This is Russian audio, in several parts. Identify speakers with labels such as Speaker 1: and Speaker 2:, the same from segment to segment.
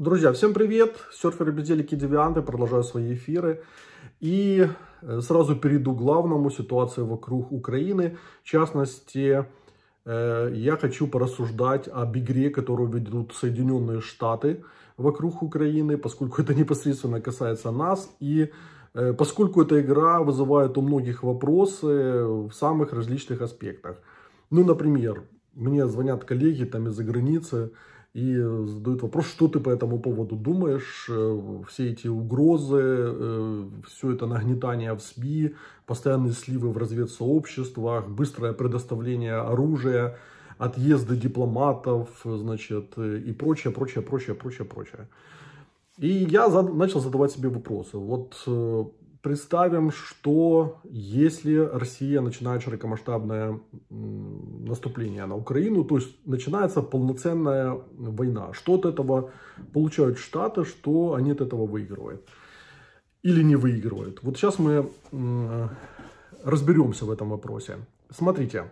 Speaker 1: Друзья, всем привет! Серферы, безделики, девианты. Продолжаю свои эфиры. И э, сразу перейду к главному. Ситуация вокруг Украины. В частности, э, я хочу порассуждать об игре, которую ведут Соединенные Штаты вокруг Украины, поскольку это непосредственно касается нас. И э, поскольку эта игра вызывает у многих вопросы в самых различных аспектах. Ну, например, мне звонят коллеги там из-за границы, и э, задают вопрос, что ты по этому поводу думаешь, э, все эти угрозы, э, все это нагнетание в СМИ, постоянные сливы в разведсообществах, быстрое предоставление оружия, отъезды дипломатов, значит, и прочее, прочее, прочее, прочее, прочее. И я начал задавать себе вопросы. Вот представим, что если Россия начинает широкомасштабное наступление на Украину, то есть начинается полноценная война, что от этого получают Штаты, что они от этого выигрывают или не выигрывают. Вот сейчас мы разберемся в этом вопросе. Смотрите,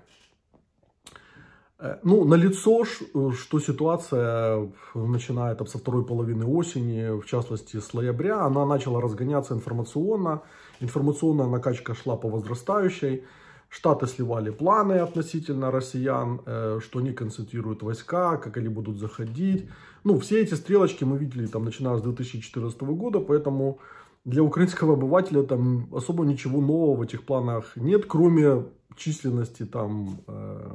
Speaker 1: Э, ну, налицо, э, что ситуация, э, начинает там со второй половины осени, в частности с ноября, она начала разгоняться информационно. Информационная накачка шла по возрастающей. Штаты сливали планы относительно россиян, что они концентрируют войска, как они будут заходить. Ну, все эти стрелочки мы видели там, начиная с 2014 года, поэтому для украинского обывателя там особо ничего нового в этих планах нет, кроме численности там, э,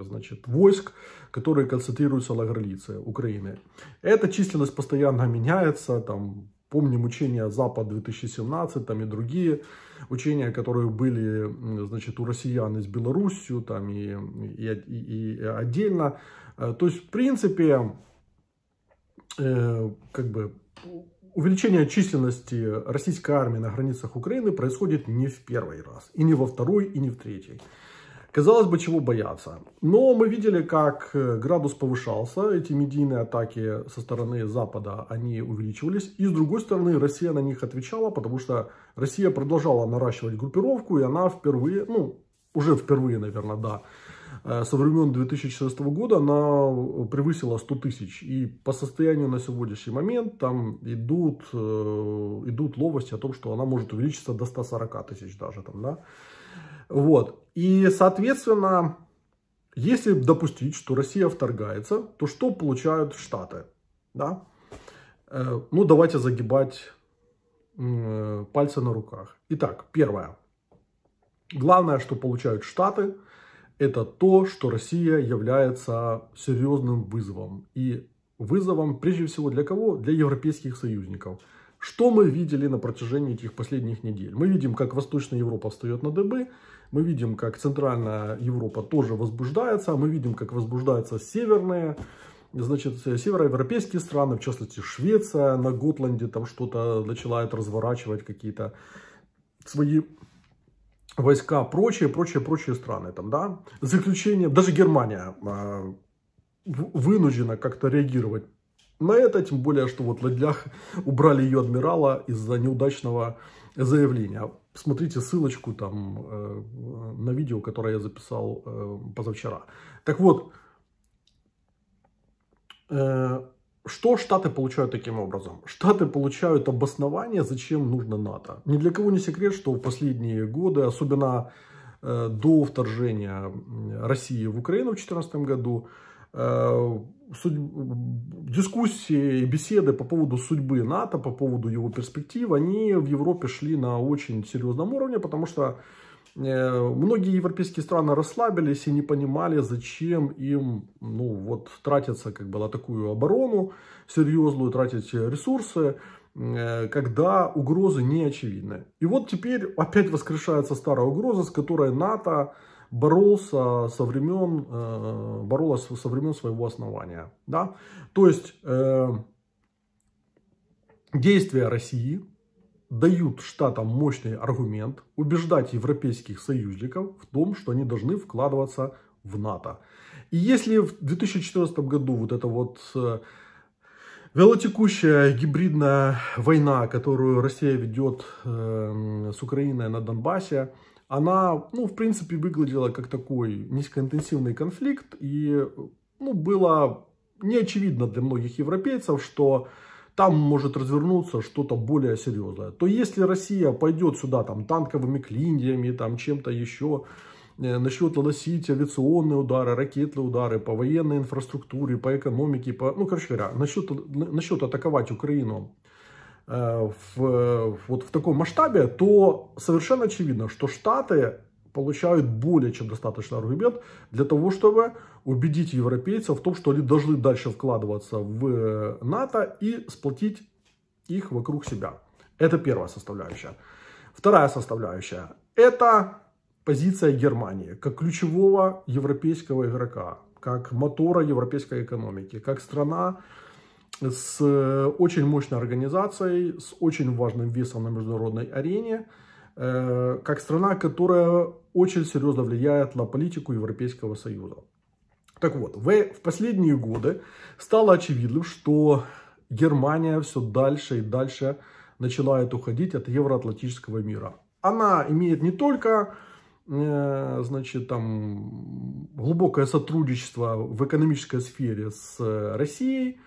Speaker 1: значит, войск, которые концентрируются на границе Украины. Эта численность постоянно меняется, там, помним учения Запад 2017, там и другие учения, которые были, значит, у россиян и с Белоруссию, там и, и, и, и отдельно. Э, то есть, в принципе, э, как бы Увеличение численности российской армии на границах Украины происходит не в первый раз, и не во второй, и не в третий. Казалось бы, чего бояться. Но мы видели, как э, градус повышался, эти медийные атаки со стороны Запада, они увеличивались. И с другой стороны, Россия на них отвечала, потому что Россия продолжала наращивать группировку, и она впервые, ну, уже впервые, наверное, да, Э, со времен 2014 года она э, превысила 100 тысяч. И по состоянию на сегодняшний момент там идут, э, идут ловости о том, что она может увеличиться до 140 тысяч даже. Там, да? вот. И, соответственно, если допустить, что Россия вторгается, то что получают Штаты? Да? Ну, давайте загибать пальцы на руках. Итак, первое. Главное, что получают Штаты – это то, что Россия является серьезным вызовом. И вызовом прежде всего для кого? Для европейских союзников. Что мы видели на протяжении этих последних недель? Мы видим, как Восточная Европа встает на дыбы, мы видим, как Центральная Европа тоже возбуждается, мы видим, как возбуждаются северные, значит, североевропейские страны, в частности Швеция, на Готланде там что-то начинает разворачивать, какие-то свои войска, прочие, прочие, прочие страны там, да. Заключение, даже Германия э, вынуждена как-то реагировать на это, тем более, что вот на днях убрали ее адмирала из-за неудачного заявления. Смотрите ссылочку там э, на видео, которое я записал э, позавчера. Так вот, э, что Штаты получают таким образом? Штаты получают обоснование, зачем нужно НАТО. Ни для кого не секрет, что в последние годы, особенно э, до вторжения России в Украину в 2014 году, э, судь... дискуссии и беседы по поводу судьбы НАТО, по поводу его перспектив, они в Европе шли на очень серьезном уровне, потому что Э, многие европейские страны расслабились и не понимали, зачем им ну, вот, тратиться как бы, на такую оборону серьезную, тратить ресурсы, э, когда угрозы не очевидны. И вот теперь опять воскрешается старая угроза, с которой НАТО боролся со времен, э, боролась со времен своего основания. Да? То есть действия России дают штатам мощный аргумент убеждать европейских союзников в том, что они должны вкладываться в НАТО. И если в 2014 году вот эта вот э, велотекущая гибридная война, которую Россия ведет эм, с Украиной на Донбассе, она, ну, в принципе, выглядела как такой низкоинтенсивный конфликт, и, ну, было неочевидно для многих европейцев, что там может развернуться что-то более серьезное. То если Россия пойдет сюда там танковыми клиньями, там чем-то еще, э, начнет наносить авиационные удары, ракетные удары по военной инфраструктуре, по экономике, по, ну, короче говоря, насчет насчет атаковать Украину э, в, вот в таком масштабе, то совершенно очевидно, что Штаты получают более чем достаточно аргумент для того, чтобы убедить европейцев в том, что они должны дальше вкладываться в э, НАТО и сплотить их вокруг себя. Это первая составляющая. Вторая составляющая – это позиция Германии как ключевого европейского игрока, как мотора европейской экономики, как страна с э, очень мощной организацией, с очень важным весом на международной арене, э, как страна, которая очень серьезно влияет на политику Европейского Союза. Так вот, в, в последние годы стало очевидным, что Германия все дальше и дальше начинает уходить от евроатлантического мира. Она имеет не только э, значит, там, глубокое сотрудничество в экономической сфере с э, Россией,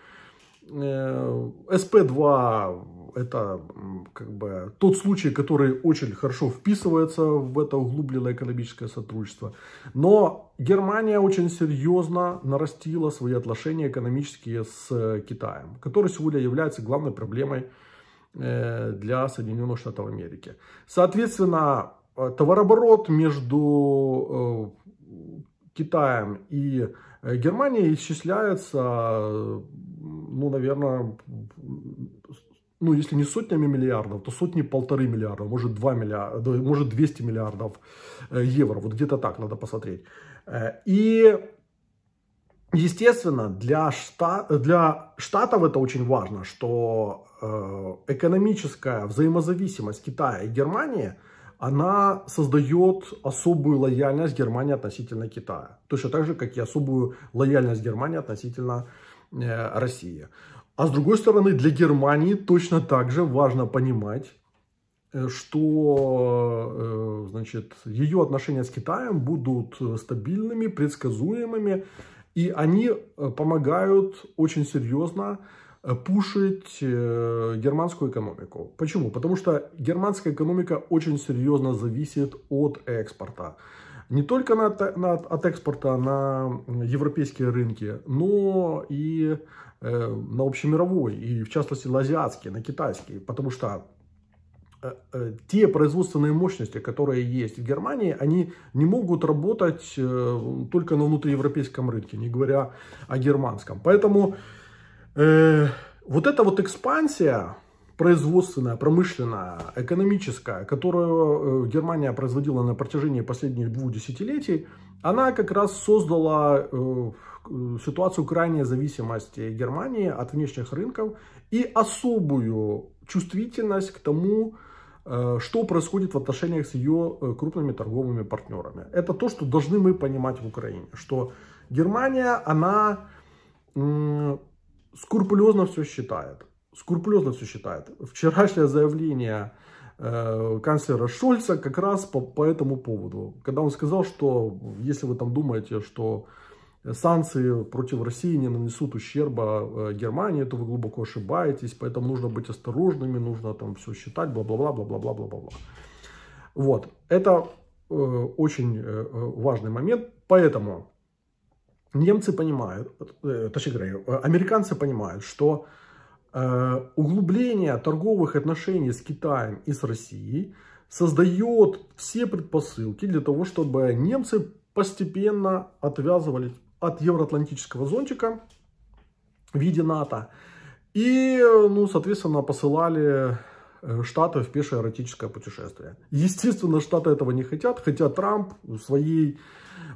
Speaker 1: э, СП-2 это как бы тот случай, который очень хорошо вписывается в это углубленное экономическое сотрудничество. Но Германия очень серьезно нарастила свои отношения экономические с э, Китаем, который сегодня является главной проблемой э, для Соединенных Штатов Америки. Соответственно, э, товарооборот между Китаем и Германией исчисляется, ну, наверное, ну, если не сотнями миллиардов, то сотни полторы миллиарда, может, 2 миллиарда, может 200 миллиардов э, евро. Вот где-то так надо посмотреть. Э, и, естественно, для, штат, для Штатов это очень важно, что э, экономическая взаимозависимость Китая и Германии – она создает особую лояльность Германии относительно Китая. Точно так же, как и особую лояльность Германии относительно э, России. А с другой стороны, для Германии точно так же важно понимать, э, что э, значит, ее отношения с Китаем будут стабильными, предсказуемыми, и они э, помогают очень серьезно пушить германскую экономику. Почему? Потому что германская экономика очень серьезно зависит от экспорта не только на, на, от экспорта на европейские рынки, но и э, на общемировой, и в частности на азиатский, на китайский, потому что э, э, те производственные мощности, которые есть в Германии, они не могут работать э, только на внутриевропейском рынке, не говоря о германском. Поэтому э, вот эта вот экспансия, производственная, промышленная, экономическая, которую э, Германия производила на протяжении последних двух десятилетий, она как раз создала э, ситуацию крайней зависимости Германии от внешних рынков и особую чувствительность к тому, э, что происходит в отношениях с ее крупными торговыми партнерами. Это то, что должны мы понимать в Украине, что Германия, она скрупулезно все считает скрупулезно все считает. Вчерашнее заявление э, канцлера Шольца как раз по, по этому поводу. Когда он сказал, что если вы там думаете, что санкции против России не нанесут ущерба э, Германии, то вы глубоко ошибаетесь, поэтому нужно быть осторожными, нужно там все считать, бла-бла-бла, бла-бла-бла, бла-бла. Вот, это э, очень э, э, важный момент, поэтому немцы понимают, э, точнее говоря, американцы понимают, что э, Э, углубление торговых отношений с Китаем и с Россией создает все предпосылки для того, чтобы немцы постепенно отвязывались от евроатлантического зонтика в виде НАТО и, ну, соответственно, посылали э, Штаты в пешее эротическое путешествие. Естественно, Штаты этого не хотят, хотя Трамп в своей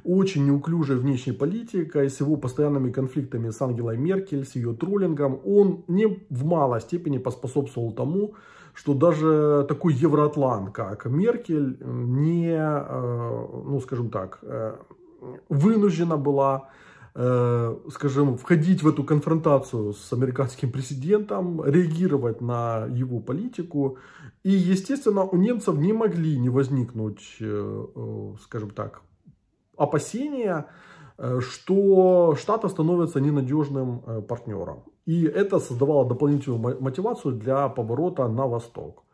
Speaker 1: очень неуклюжей внешней политикой, с его постоянными конфликтами с Ангелой Меркель, с ее троллингом, он не в малой степени поспособствовал тому, что даже такой евроатлант, как Меркель, не, э, ну скажем так, э, вынуждена была э, скажем, входить в эту конфронтацию с американским президентом, реагировать на его политику. И, естественно, у немцев не могли не возникнуть, скажем так, опасения, э, что Штаты становятся ненадежным э, партнером. И это создавало дополнительную мотивацию для поворота на восток.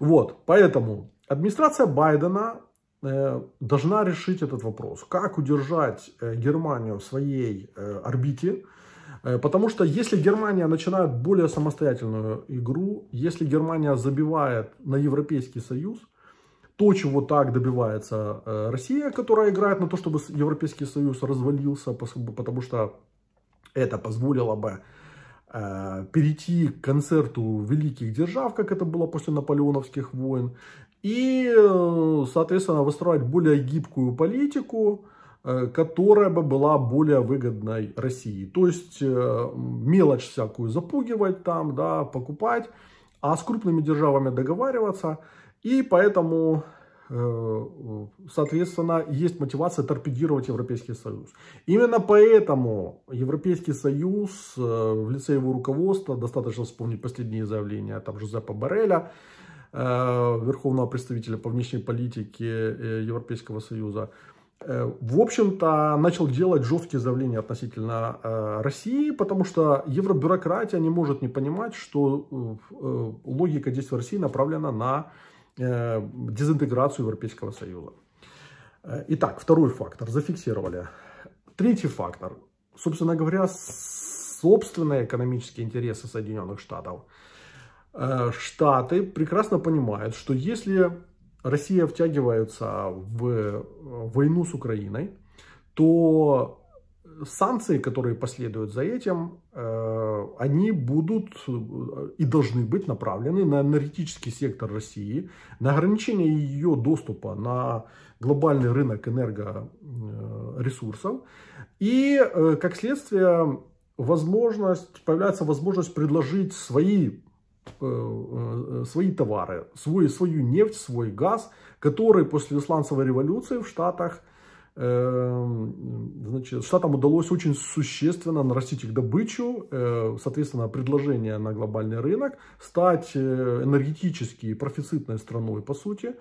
Speaker 1: Вот, поэтому администрация Байдена э, должна решить этот вопрос. Как удержать Германию в своей орбите? Потому что если Германия начинает более самостоятельную игру, если Германия забивает на Европейский Союз – то, чего так добивается э, Россия, которая играет на то, чтобы Европейский Союз развалился, потому что это позволило бы э, перейти к концерту великих держав, как это было после наполеоновских войн, и, э, соответственно, выстраивать более гибкую политику, которая бы была более выгодной России. То есть мелочь всякую запугивать там, да, покупать, а с крупными державами договариваться – и поэтому, э, соответственно, есть мотивация торпедировать Европейский Союз. Именно поэтому Европейский Союз э, в лице его руководства, достаточно вспомнить последние заявления там Жозепа Барреля, э, верховного представителя по внешней политике Европейского Союза, в общем-то, начал делать жесткие заявления относительно России, потому что евробюрократия не может не понимать, что логика действий России направлена на Э, дезинтеграцию Европейского Союза. Э, итак, второй фактор зафиксировали. Третий фактор, собственно говоря, собственные экономические интересы Соединенных Штатов. Э, Штаты прекрасно понимают, что если Россия втягивается в войну с Украиной, то санкции, которые последуют за этим, э, они будут э, и должны быть направлены на энергетический сектор России, на ограничение ее доступа на глобальный рынок энергоресурсов э, и, как следствие, возможность, появляется возможность предложить свои свои товары, свой, свою нефть, свой газ, который после исландской революции в Штатах – Эм, значит, штатам удалось очень существенно нарастить их добычу, э, соответственно, предложение на глобальный рынок, стать э, энергетически профицитной страной, по сути.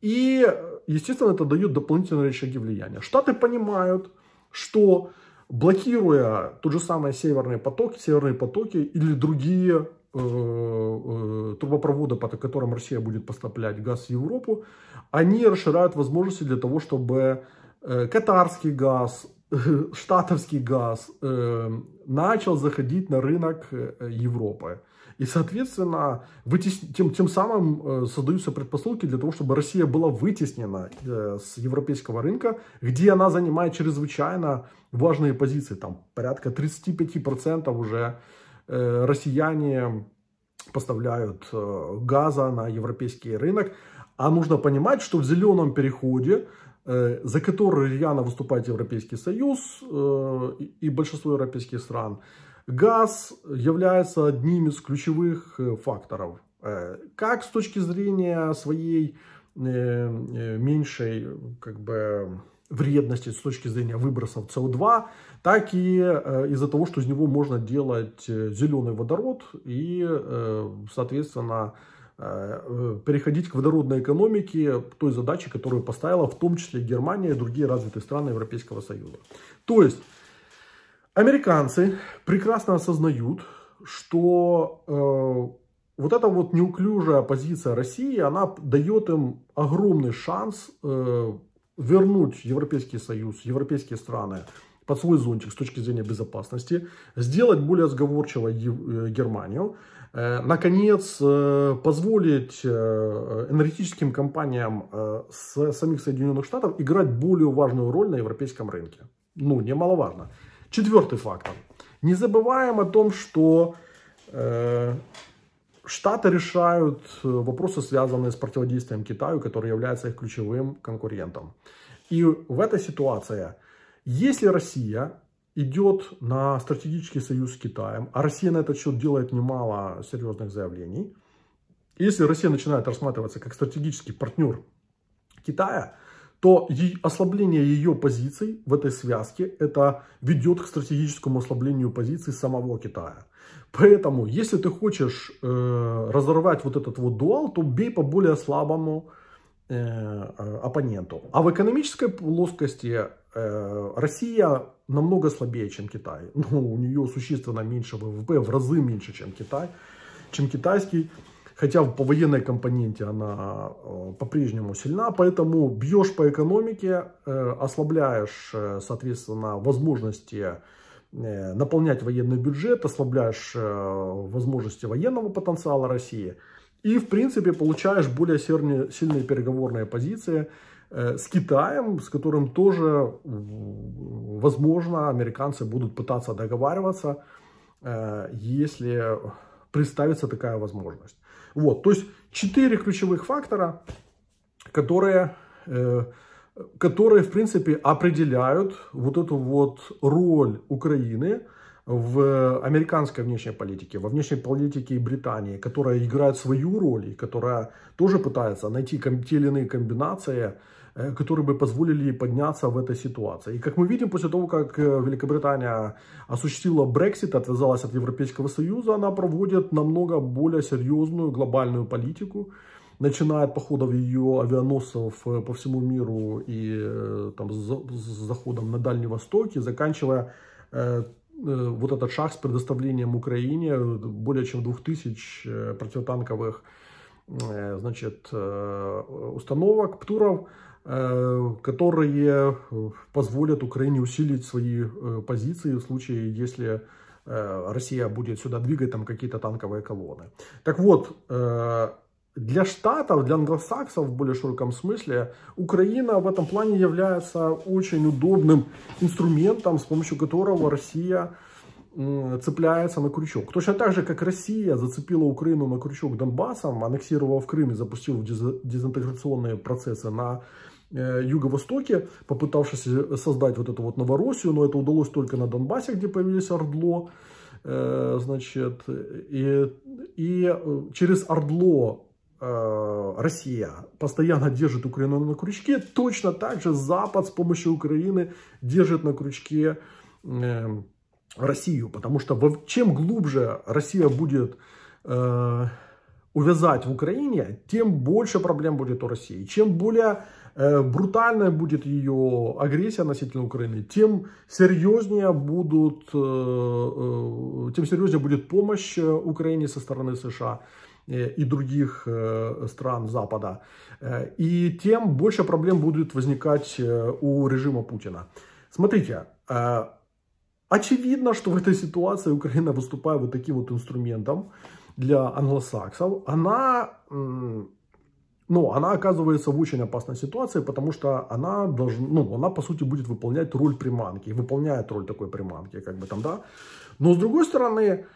Speaker 1: И, естественно, это дает дополнительные рычаги влияния. Штаты понимают, что блокируя тот же самый Северный поток, Северные потоки или другие э, трубопровода, по которым Россия будет поставлять газ в Европу, они расширяют возможности для того, чтобы Э, катарский газ, штатовский газ э, начал заходить на рынок э, Европы. И, соответственно, вытес... тем, тем самым создаются предпосылки для того, чтобы Россия была вытеснена с европейского рынка, где она занимает чрезвычайно важные позиции. Там порядка 35% уже россияне поставляют газа на европейский рынок. А нужно понимать, что в зеленом переходе Э, за который рьяно выступает Европейский Союз э, и большинство европейских стран, газ является одним из ключевых э, факторов. Как с точки зрения своей меньшей как бы, вредности с точки зрения выбросов СО2, так и из-за того, что из него можно делать зеленый водород и, соответственно, Э, переходить к водородной экономике той задачи, которую поставила в том числе Германия и другие развитые страны Европейского Союза. То есть американцы прекрасно осознают, что э, вот эта вот неуклюжая позиция России, она дает им огромный шанс э, вернуть Европейский Союз, европейские страны под свой зонтик с точки зрения безопасности, сделать более сговорчивой э, Германию, Э, наконец, э, позволить э, энергетическим компаниям с самих Соединенных Штатов играть более важную роль на европейском рынке. Ну, немаловажно. Четвертый фактор. Не забываем о том, что Штаты решают вопросы, связанные с противодействием Китаю, который является их ключевым конкурентом. И в этой ситуации, если Россия идет на стратегический союз с Китаем, а Россия на этот счет делает немало серьезных заявлений. Если Россия начинает рассматриваться как стратегический партнер Китая, то ослабление ее позиций в этой связке, это ведет к стратегическому ослаблению позиций самого Китая. Поэтому, если ты хочешь э, разорвать вот этот вот дуал, то бей по более слабому э, оппоненту. А в экономической плоскости Э, Россия намного слабее, чем Китай. Ну, у нее существенно меньше ВВП, в разы меньше, чем Китай, чем китайский. Хотя по военной компоненте она э, по-прежнему сильна, поэтому бьешь по экономике, э, ослабляешь, соответственно, возможности наполнять военный бюджет, ослабляешь возможности военного потенциала России и, в принципе, получаешь более сильные переговорные позиции – Э, с Китаем, с которым тоже, возможно, американцы будут пытаться договариваться, э, если представится такая возможность. Вот, то есть четыре ключевых фактора, которые, э, которые, в принципе, определяют вот эту вот роль Украины в американской внешней политике, во внешней политике Британии, которая играет свою роль и которая тоже пытается найти те или иные комбинации, Э, которые бы позволили подняться в этой ситуации. И как мы видим, после того, как э, Великобритания осуществила Брексит, отвязалась от Европейского Союза, она проводит намного более серьезную глобальную политику, начиная от походов ее авианосцев э, по всему миру и там, с заходом на Дальний Восток, и заканчивая вот этот шаг с предоставлением Украине более чем 2000 противотанковых значит, установок, ПТУРов, Э, которые э, позволят Украине усилить свои э, позиции в случае, если Россия будет сюда двигать там какие-то танковые колонны. Так вот, для штатов, для англосаксов в более широком смысле, Украина в этом плане является очень удобным инструментом, с помощью которого Россия цепляется на крючок. Точно так же, как Россия зацепила Украину на крючок Донбассом, аннексировав Крым и запустил дезинтеграционные процессы на Э, юго-востоке, попытавшись э, создать вот эту вот Новороссию, но это удалось только на Донбассе, где появились Ордло, э, значит, и, и через Ордло Россия постоянно держит Украину на крючке, точно так же Запад с помощью Украины держит на крючке Россию, потому что чем глубже Россия будет увязать в Украине, тем больше проблем будет у России. Чем более Э, брутальной будет ее агрессия относительно Украины, тем серьезнее, будут, э, э, тем серьезнее будет помощь Украине со стороны США и других стран Запада. И тем больше проблем будет возникать у режима Путина. Смотрите, очевидно, что в этой ситуации Украина, выступая вот таким вот инструментом для англосаксов, она но ну, она оказывается в очень опасной ситуации, потому что она должна, ну, она по сути будет выполнять роль приманки, выполняет роль такой приманки, как бы там, да. Но с другой стороны,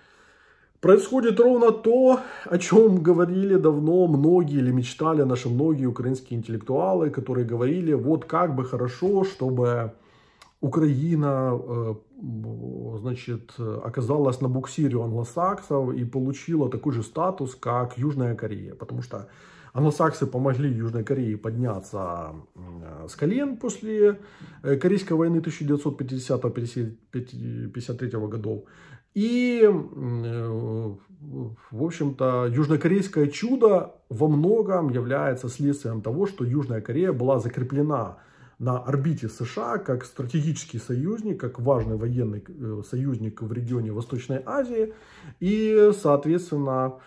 Speaker 1: происходит ровно то, о чем говорили давно многие или мечтали наши многие украинские интеллектуалы, которые говорили, вот как бы хорошо, чтобы Украина, э, значит, оказалась на буксире англосаксов и получила такой же статус, как Южная Корея, потому что Англосаксы помогли Южной Корее подняться с колен после э, Корейской войны 1950-53 годов. И, э, в общем-то, южнокорейское чудо во многом является следствием того, что Южная Корея была закреплена на орбите США как стратегический союзник, как важный военный э, союзник в регионе Восточной Азии. И, соответственно,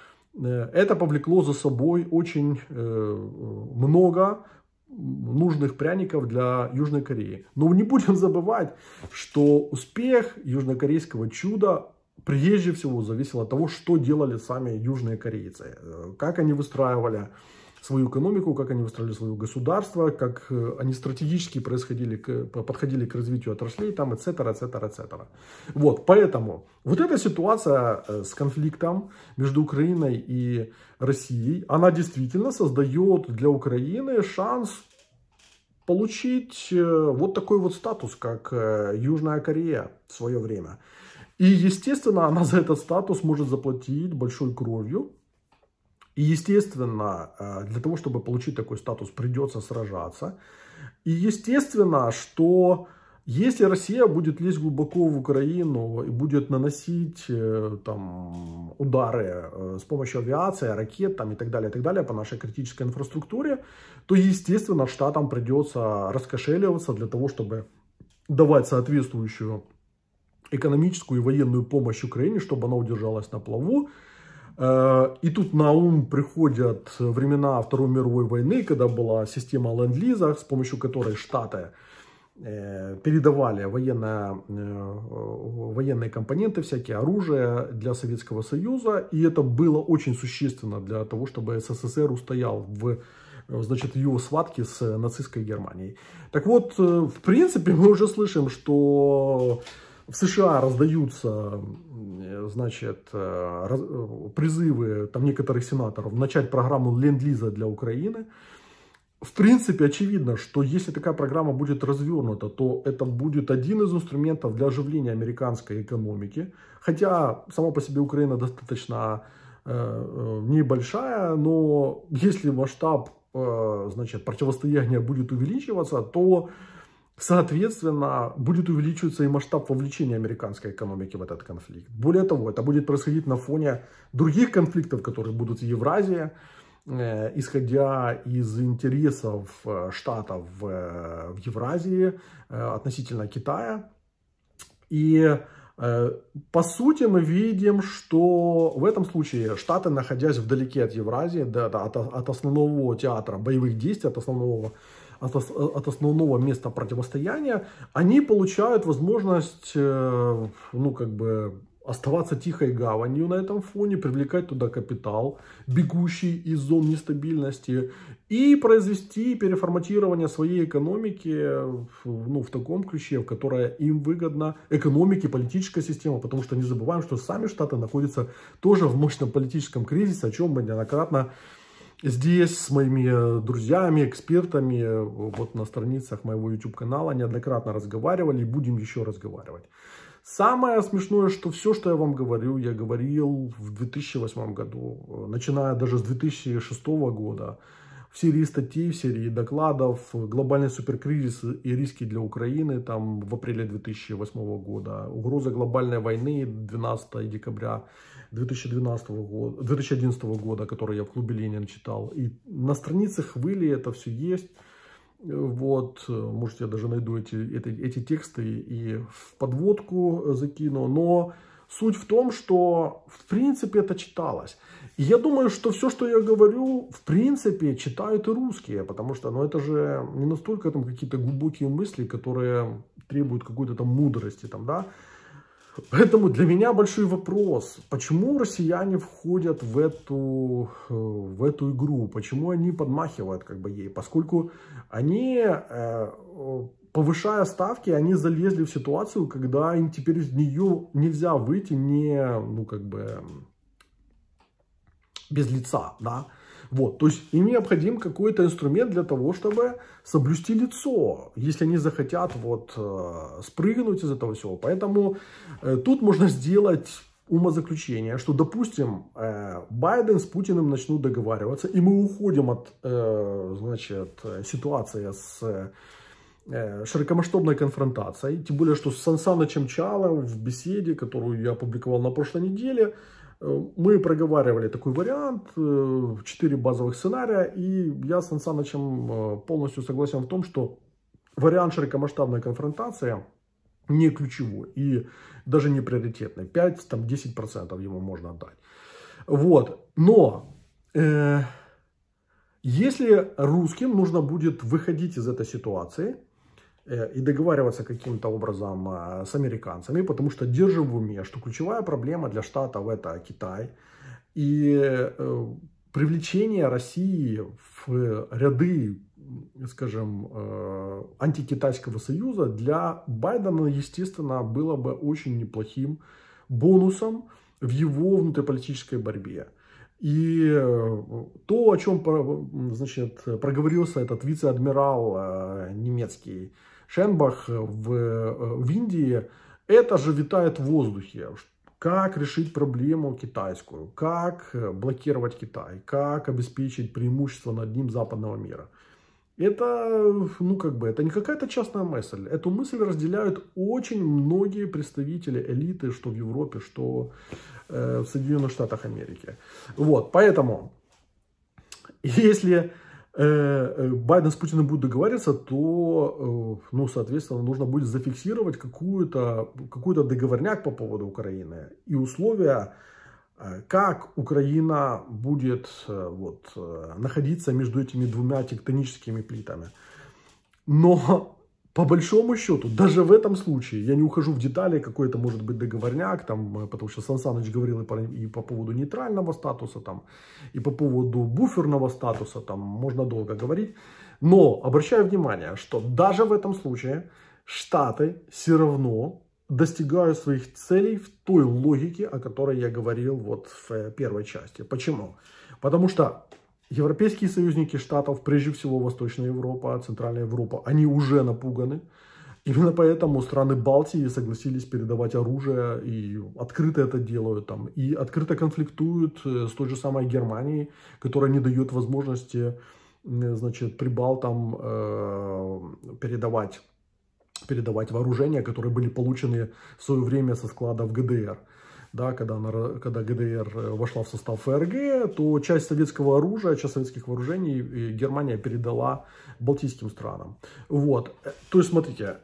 Speaker 1: Э, это повлекло за собой очень э, много нужных пряников для Южной Кореи. Но не будем забывать, что успех южнокорейского чуда прежде всего зависел от того, что делали сами южные корейцы, э, как они выстраивали свою экономику, как они выстраивали свое государство, как э, они стратегически происходили подходили к развитию отраслей, там, etc., etc., etc. Вот, поэтому вот эта ситуация э, с конфликтом между Украиной и Россией, она действительно создает для Украины шанс получить э, вот такой вот статус, как Южная Корея в свое время. И, естественно, она за этот статус может заплатить большой кровью, и, естественно, э, для того, чтобы получить такой статус, придется сражаться. И, естественно, что если Россия будет лезть глубоко в Украину и будет наносить э, там, удары э, с помощью авиации, ракет там, и, так далее, и так далее по нашей критической инфраструктуре, то, естественно, штатам придется раскошеливаться для того, чтобы давать соответствующую экономическую и военную помощь Украине, чтобы она удержалась на плаву. Э, и тут на ум приходят времена Второй мировой войны, когда была система ленд-лиза, с помощью которой штаты э, передавали военное, э, военные компоненты, всякие оружие для Советского Союза. И это было очень существенно для того, чтобы СССР устоял в значит, его схватке с нацистской Германией. Так вот, в принципе, мы уже слышим, что в США раздаются значит, э, э, призывы там, некоторых сенаторов начать программу Ленд-Лиза для Украины. В принципе, очевидно, что если такая программа будет развернута, то это будет один из инструментов для оживления американской экономики. Хотя сама по себе Украина достаточно э, э небольшая, но если масштаб э, значит, противостояния будет увеличиваться, то Соответственно, будет увеличиваться и масштаб вовлечения американской экономики в этот конфликт. Более того, это будет происходить на фоне других конфликтов, которые будут в Евразии, э, исходя из интересов э, Штатов э, в Евразии э, относительно Китая. И э, по сути мы видим, что в этом случае Штаты, находясь вдалеке от Евразии, да, от, от основного театра боевых действий, от основного от, от основного места противостояния, они получают возможность, э, ну, как бы, оставаться тихой гаванью на этом фоне, привлекать туда капитал, бегущий из зон нестабильности, и произвести переформатирование своей экономики ну, в таком ключе, в которое им выгодно, экономики, политическая система, потому что не забываем, что сами Штаты находятся тоже в мощном политическом кризисе, о чем мы неоднократно здесь с моими э, друзьями, экспертами, э, вот на страницах моего YouTube-канала неоднократно разговаривали и будем еще разговаривать. Самое смешное, что все, что я вам говорю, я говорил в 2008 году, э, начиная даже с 2006 года. В серии статей, в серии докладов, глобальный суперкризис и риски для Украины там в апреле 2008 года, угроза глобальной войны 12 декабря 2012 года, 2011 года, который я в клубе Ленин читал. И на страницах Выли это все есть. Вот, может, я даже найду эти, эти, эти тексты и в подводку закину. Но суть в том, что, в принципе, это читалось. И я думаю, что все, что я говорю, в принципе, читают и русские. Потому что, ну, это же не настолько там какие-то глубокие мысли, которые требуют какой-то там мудрости, там, да. Поэтому для меня большой вопрос, почему россияне входят в эту, э, в эту игру, почему они подмахивают как бы ей, поскольку они, э, повышая ставки, они залезли в ситуацию, когда им теперь из нее нельзя выйти не, ну как бы, без лица, да, вот, то есть им необходим какой-то инструмент для того, чтобы соблюсти лицо, если они захотят вот э, спрыгнуть из этого всего. Поэтому э, тут можно сделать умозаключение, что, допустим, э, Байден с Путиным начнут договариваться, и мы уходим от, э, значит, ситуации с э, широкомасштабной конфронтацией, тем более, что с Сансаном Чалом в беседе, которую я опубликовал на прошлой неделе, мы проговаривали такой вариант, э, четыре базовых сценария, и я с Сан Санычем э, полностью согласен в том, что вариант широкомасштабной конфронтации не ключевой и даже не приоритетный. 5-10% ему можно отдать. Вот. Но э, если русским нужно будет выходить из этой ситуации – Э, и договариваться каким-то образом э, с американцами, потому что держим в уме, что ключевая проблема для Штатов это Китай. И э, привлечение России в ряды, скажем, антикитайского союза для Байдена, естественно, было бы очень неплохим бонусом в его внутриполитической борьбе. И то, о чем значит, проговорился этот вице-адмирал немецкий, Шенбах э, в, э, в Индии, это же витает в воздухе. Как решить проблему китайскую, как э, блокировать Китай, как обеспечить преимущество над ним западного мира. Это, ну как бы, это не какая-то частная мысль. Эту мысль разделяют очень многие представители элиты, что в Европе, что э, в Соединенных Штатах Америки. Вот, поэтому, если Э, э, Байден с Путиным будут договариваться, то, э, ну, соответственно, нужно будет зафиксировать какую-то какую договорняк по поводу Украины и условия, как Украина будет вот, находиться между этими двумя тектоническими плитами. Но по большому счету, даже в этом случае, я не ухожу в детали, какой это может быть договорняк, там, э, потому что Сан Саныч говорил и по, и по поводу нейтрального статуса, там, и по поводу буферного статуса, там, можно долго говорить. Но обращаю внимание, что даже в этом случае Штаты все равно достигают своих целей в той логике, о которой я говорил вот в э, первой части. Почему? Потому что Европейские союзники Штатов, прежде всего Восточная Европа, Центральная Европа, они уже напуганы. Именно поэтому страны Балтии согласились передавать оружие и открыто это делают там. И открыто конфликтуют э, с той же самой Германией, которая не дает возможности значит, прибалтам э, передавать передавать вооружения, которые были получены в свое время со складов ГДР да, когда, она, когда ГДР э, вошла в состав ФРГ, то часть советского оружия, часть советских вооружений э, Германия передала балтийским странам. Вот. Э, то есть, смотрите,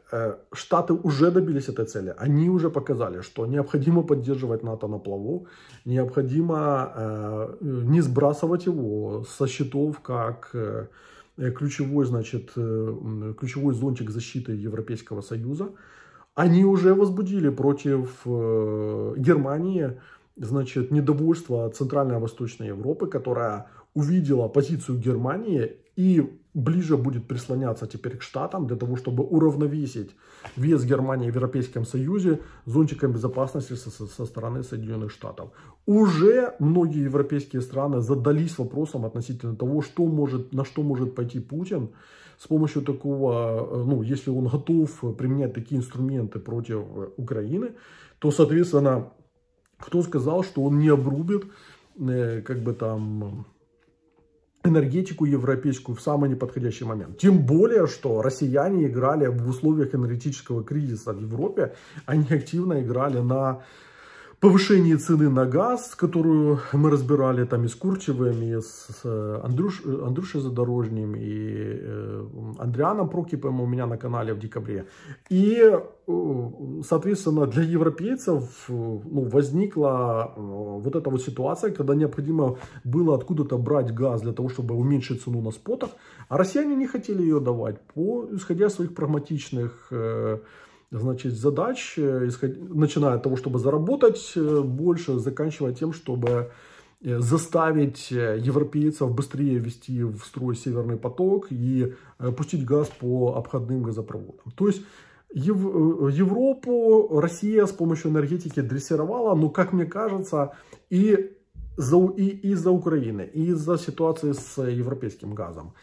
Speaker 1: Штаты уже добились этой цели. Они уже показали, что необходимо поддерживать НАТО на плаву, необходимо не сбрасывать его со счетов как ключевой, значит, ключевой зонтик защиты Европейского Союза. Они уже возбудили против э, Германии значит, недовольство Центральной и Восточной Европы, которая увидела позицию Германии и ближе будет прислоняться теперь к Штатам для того, чтобы уравновесить вес Германии в Европейском Союзе зонтиком безопасности со, со стороны Соединенных Штатов. Уже многие европейские страны задались вопросом относительно того, что может, на что может пойти Путин, с помощью такого, э, ну, если он готов применять такие инструменты против э, Украины, то, соответственно, кто сказал, что он не обрубит, э, как бы там, энергетику европейскую в самый неподходящий момент. Тем более, что россияне играли в условиях энергетического кризиса в Европе, они активно играли на повышении цены на газ, которую мы разбирали там и с Курчевым, и с э, Андрюш, э, Андрюшей Задорожним, и э, Андрианом Прокипом у меня на канале в декабре. И, соответственно, для европейцев ну, возникла вот эта вот ситуация, когда необходимо было откуда-то брать газ для того, чтобы уменьшить цену на спотах, а россияне не хотели ее давать, по, исходя из своих прагматичных значит, задач, э, начиная от того, чтобы заработать э, больше, заканчивая тем, чтобы э, заставить европейцев быстрее ввести в строй Северный поток и пустить газ по обходным газопроводам. То есть Европу Россия с помощью энергетики дрессировала, но, как мне кажется, и из-за и, из Украины, и из-за ситуации с европейским газом.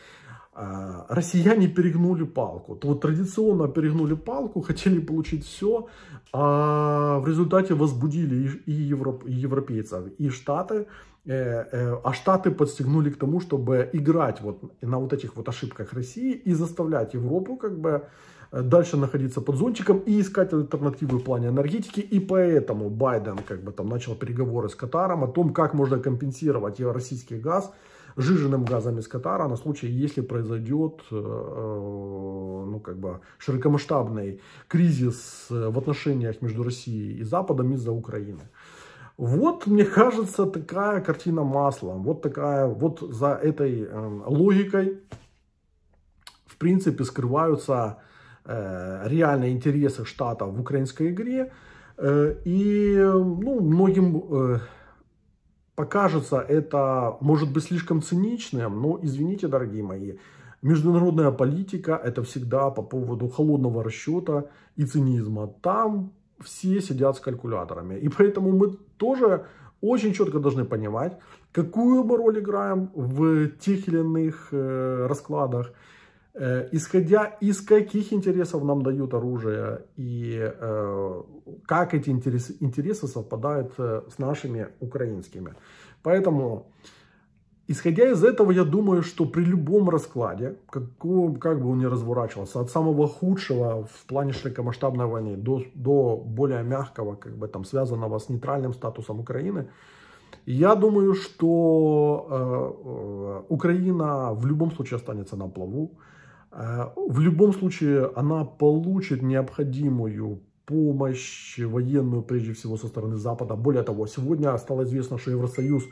Speaker 1: А, россияне перегнули палку. То вот традиционно перегнули палку, хотели получить все, а в результате возбудили и, европ, и европейцев, и штаты, э, э, а штаты подстегнули к тому, чтобы играть вот на вот этих вот ошибках России и заставлять Европу как бы э, дальше находиться под зонтиком и искать альтернативы в плане энергетики. И поэтому Байден как бы там начал переговоры с Катаром о том, как можно компенсировать российский газ – жиженным газом из Катара на случай, если произойдет э, э, ну, как бы широкомасштабный кризис э, в отношениях между Россией и Западом из-за Украины. Вот, мне кажется, такая картина маслом. Вот такая, вот за этой логикой, в принципе, скрываются реальные интересы штата в украинской игре. И ну, многим покажется это, может быть, слишком циничным, но, извините, дорогие мои, международная политика – это всегда по поводу холодного расчета и цинизма. Там все сидят с калькуляторами. И поэтому мы тоже очень четко должны понимать, какую мы роль играем в тех или иных э, раскладах – Э, исходя из каких интересов нам дают оружие и э, как эти интересы, интересы совпадают э, с нашими украинскими. Поэтому, исходя из этого, я думаю, что при любом раскладе, какого, как бы он ни разворачивался, от самого худшего в плане широкомасштабной войны до, до более мягкого, как бы там связанного с нейтральным статусом Украины, я думаю, что э, э Украина в любом случае останется на плаву. Э, в любом случае она получит необходимую помощь военную, прежде всего, со стороны Запада. Более того, сегодня стало известно, что Евросоюз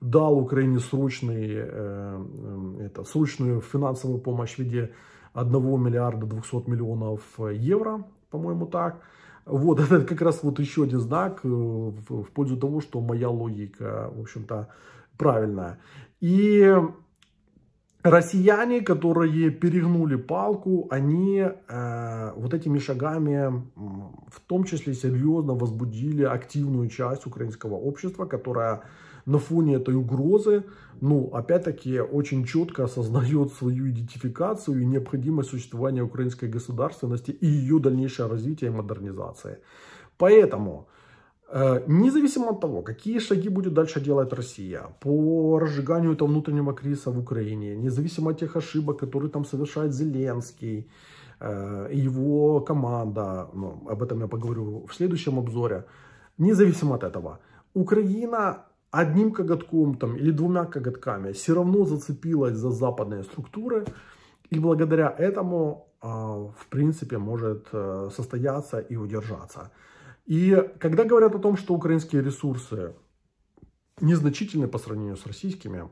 Speaker 1: дал Украине срочный, э, э, это, срочную финансовую помощь в виде 1 миллиарда 200 миллионов евро, по-моему, так. Вот, это как раз вот еще один знак в пользу того, что моя логика, в общем-то, правильная. И Россияне, которые перегнули палку, они э, вот этими шагами в том числе серьезно возбудили активную часть украинского общества, которая на фоне этой угрозы, ну, опять-таки, очень четко осознает свою идентификацию и необходимость существования украинской государственности и ее дальнейшее развитие и модернизация. Поэтому Э, независимо от того, какие шаги будет дальше делать Россия по разжиганию этого внутреннего кризиса в Украине, независимо от тех ошибок, которые там совершает Зеленский, э, и его команда, ну, об этом я поговорю в следующем обзоре, независимо от этого, Украина одним коготком там, или двумя коготками все равно зацепилась за западные структуры, и благодаря этому, э, в принципе, может состояться и удержаться. И когда говорят о том, что украинские ресурсы незначительны по сравнению с российскими,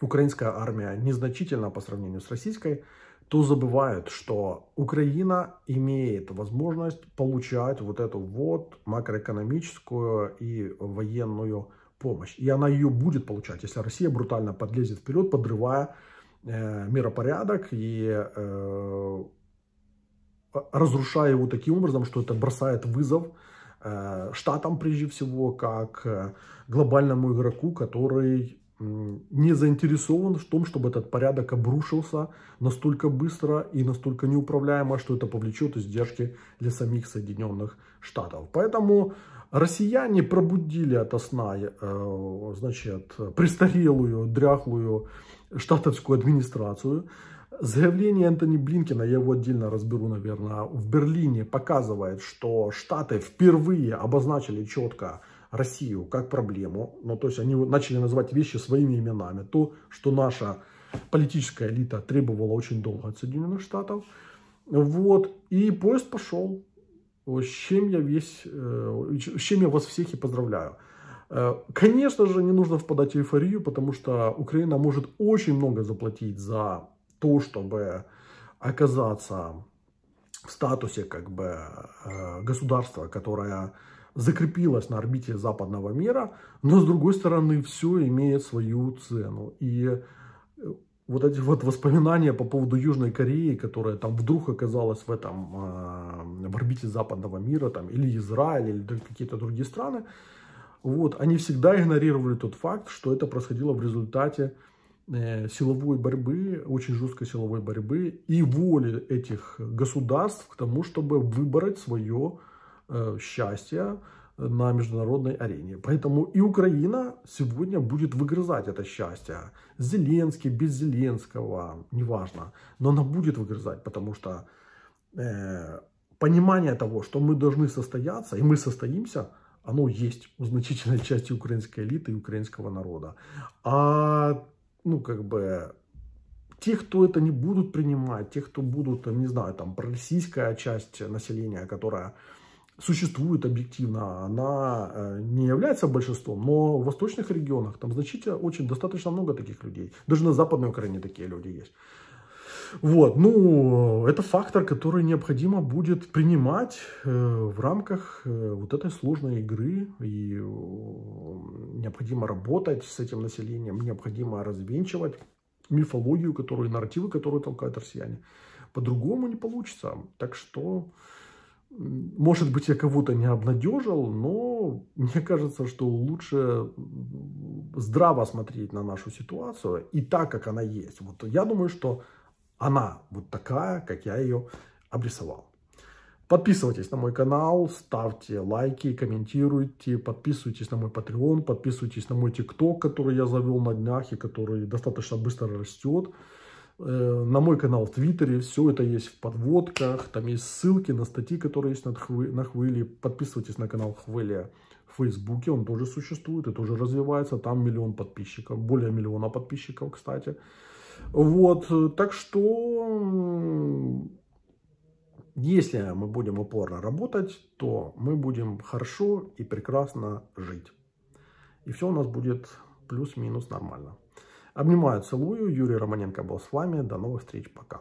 Speaker 1: украинская армия незначительна по сравнению с российской, то забывают, что Украина имеет возможность получать вот эту вот макроэкономическую и военную помощь. И она ее будет получать, если Россия брутально подлезет вперед, подрывая э, миропорядок и э, разрушая его таким образом, что это бросает вызов Э, штатам прежде всего, как э, глобальному игроку, который не заинтересован в том, чтобы этот порядок обрушился настолько быстро и настолько неуправляемо, что это повлечет издержки для самих Соединенных Штатов. Поэтому россияне пробудили от сна э, значит, престарелую, дряхлую штатовскую администрацию, Заявление Энтони Блинкина, я его отдельно разберу, наверное, в Берлине показывает, что Штаты впервые обозначили четко Россию как проблему. Ну, то есть они начали называть вещи своими именами. То, что наша политическая элита требовала очень долго от Соединенных Штатов. Вот, и поезд пошел. С чем я весь, э, с чем я вас всех и поздравляю. Э, конечно же, не нужно впадать в эйфорию, потому что Украина может очень много заплатить за то, чтобы оказаться в статусе как бы э, государства, которое закрепилось на орбите западного мира, но с другой стороны все имеет свою цену. И э, вот эти вот воспоминания по поводу Южной Кореи, которая там вдруг оказалась в этом, э, в орбите западного мира, там, или Израиль, или какие-то другие страны, вот, они всегда игнорировали тот факт, что это происходило в результате Э, силовой борьбы, очень жесткой силовой борьбы и воли этих государств к тому, чтобы выбрать свое э, счастье на международной арене. Поэтому и Украина сегодня будет выгрызать это счастье. Зеленский, без Зеленского, неважно. Но она будет выгрызать, потому что э, понимание того, что мы должны состояться, и мы состоимся, оно есть у значительной части украинской элиты и украинского народа. А ну, как бы, те, кто это не будут принимать, те, кто будут, там, не знаю, там, пророссийская часть населения, которая существует объективно, она э, не является большинством, но в восточных регионах там значительно, очень, достаточно много таких людей. Даже на Западной Украине такие люди есть. Вот, ну, это фактор, который необходимо будет принимать э, в рамках э, вот этой сложной игры. И э, необходимо работать с этим населением, необходимо развенчивать мифологию, которую, нарративы, которые толкают россияне. По-другому не получится. Так что, может быть, я кого-то не обнадежил, но мне кажется, что лучше здраво смотреть на нашу ситуацию и так, как она есть. Вот я думаю, что она вот такая, как я ее обрисовал. Подписывайтесь на мой канал, ставьте лайки, комментируйте, подписывайтесь на мой Patreon, подписывайтесь на мой TikTok, который я завел на днях и который достаточно быстро растет. Э, на мой канал в Твиттере, все это есть в подводках, там есть ссылки на статьи, которые есть на, Хвы, Подписывайтесь на канал Хвыля в Фейсбуке, он тоже существует и тоже развивается, там миллион подписчиков, более миллиона подписчиков, кстати. Вот, э, так что, если мы будем упорно работать, то мы будем хорошо и прекрасно жить. И все у нас будет плюс-минус нормально. Обнимаю, целую. Юрий Романенко был с вами. До новых встреч. Пока.